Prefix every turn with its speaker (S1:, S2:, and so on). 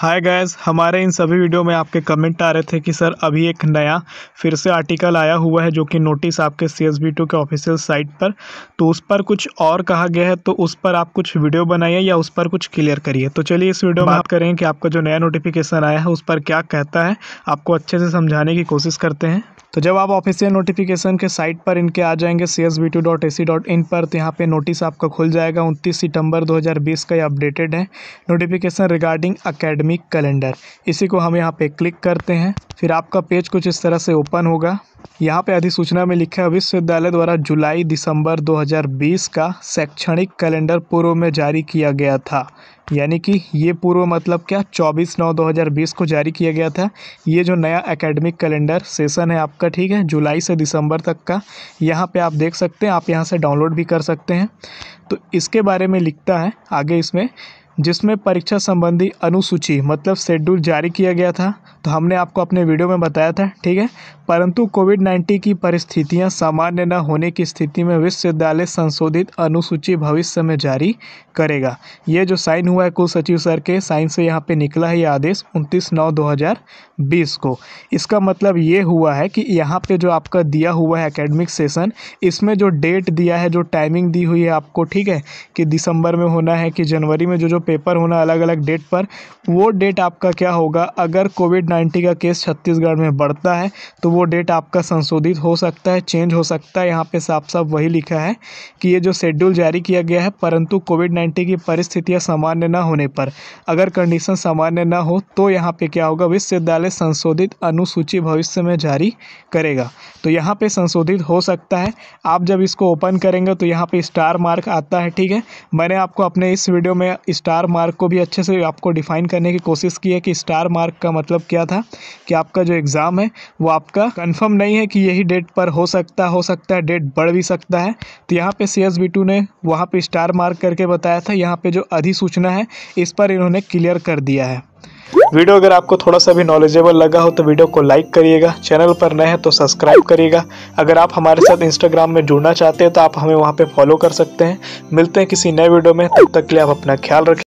S1: hi guys हमारे इन सभी video में आपके कमेंट आ रहे थे कि सर अभी एक नया फिर से आर्टिकल आया हुआ है जो कि नोटिस आपके सी एस बी टू के ऑफिशियल साइट पर तो उस पर कुछ और कहा गया है तो उस पर आप कुछ वीडियो बनाइए या उस पर कुछ क्लियर करिए तो चलिए इस वीडियो में बात करें कि आपका जो नया नोटिफिकेशन आया है उस पर क्या कहता है आपको अच्छे से समझाने की कोशिश करते हैं तो जब आप ऑफिसियल नोटिफिकेशन के साइट पर इनके आ जाएंगे C S B two dot A C dot in पर तो यहाँ पर नोटिस आपका खुल जाएगा उनतीस सितंबर 2020 का ये अपडेटेड है नोटिफिकेशन रिगार्डिंग अकेडमिक कैलेंडर इसी को हम यहाँ पे क्लिक करते हैं फिर आपका पेज कुछ इस तरह से ओपन होगा यहाँ पे अधिसूचना में लिखा है विश्वविद्यालय द्वारा जुलाई दिसंबर 2020 का शैक्षणिक कैलेंडर पूर्व में जारी किया गया था यानी कि ये पूर्व मतलब क्या 24 नौ 2020 को जारी किया गया था ये जो नया एकेडमिक कैलेंडर सेशन है आपका ठीक है जुलाई से दिसंबर तक का यहाँ पे आप देख सकते हैं आप यहाँ से डाउनलोड भी कर सकते हैं तो इसके बारे में लिखता है आगे इसमें जिसमें परीक्षा संबंधी अनुसूची मतलब शेड्यूल जारी किया गया था तो हमने आपको अपने वीडियो में बताया था ठीक है परंतु कोविड नाइन्टीन की परिस्थितियां सामान्य न होने की स्थिति में विश्वविद्यालय संशोधित अनुसूची भविष्य में जारी करेगा ये जो साइन हुआ है कुल सचिव सर के साइन से यहाँ पे निकला है ये आदेश उनतीस नौ दो हज़ार बीस को इसका मतलब ये हुआ है कि यहाँ पे जो आपका दिया हुआ है एकेडमिक सेशन इसमें जो डेट दिया है जो टाइमिंग दी हुई है आपको ठीक है कि दिसंबर में होना है कि जनवरी में जो जो पेपर होना अलग अलग डेट पर वो डेट आपका क्या होगा अगर कोविड नाइन्टीन का केस छत्तीसगढ़ में बढ़ता है तो वो डेट आपका संशोधित हो सकता है चेंज हो सकता है यहाँ पे साफ साफ वही लिखा है कि ये जो शेड्यूल जारी किया गया है परंतु कोविड नाइन्टीन की परिस्थितियाँ सामान्य न होने पर अगर कंडीशन सामान्य न हो तो यहाँ पे क्या होगा विश्वविद्यालय संशोधित अनुसूची भविष्य में जारी करेगा तो यहाँ पे संशोधित हो सकता है आप जब इसको ओपन करेंगे तो यहाँ पे स्टार मार्क आता है ठीक है मैंने आपको अपने इस वीडियो में स्टार स्टार मार्क को भी अच्छे से आपको डिफाइन करने की कोशिश की है कि स्टार मार्क का मतलब क्या था कि आपका जो एग्ज़ाम है वो आपका कन्फर्म नहीं है कि यही डेट पर हो सकता हो सकता है डेट बढ़ भी सकता है तो यहाँ पे सी एस बी टू ने वहाँ पे स्टार मार्क करके बताया था यहाँ पे जो अधिसूचना है इस पर इन्होंने क्लियर कर दिया है वीडियो अगर आपको थोड़ा सा भी नॉलेजेबल लगा हो तो वीडियो को लाइक करिएगा चैनल पर नए हैं तो सब्सक्राइब करिएगा अगर आप हमारे साथ इंस्टाग्राम में जुड़ना चाहते हैं तो आप हमें वहाँ पे फॉलो कर सकते हैं मिलते हैं किसी नए वीडियो में तब तक के लिए आप अपना ख्याल रखें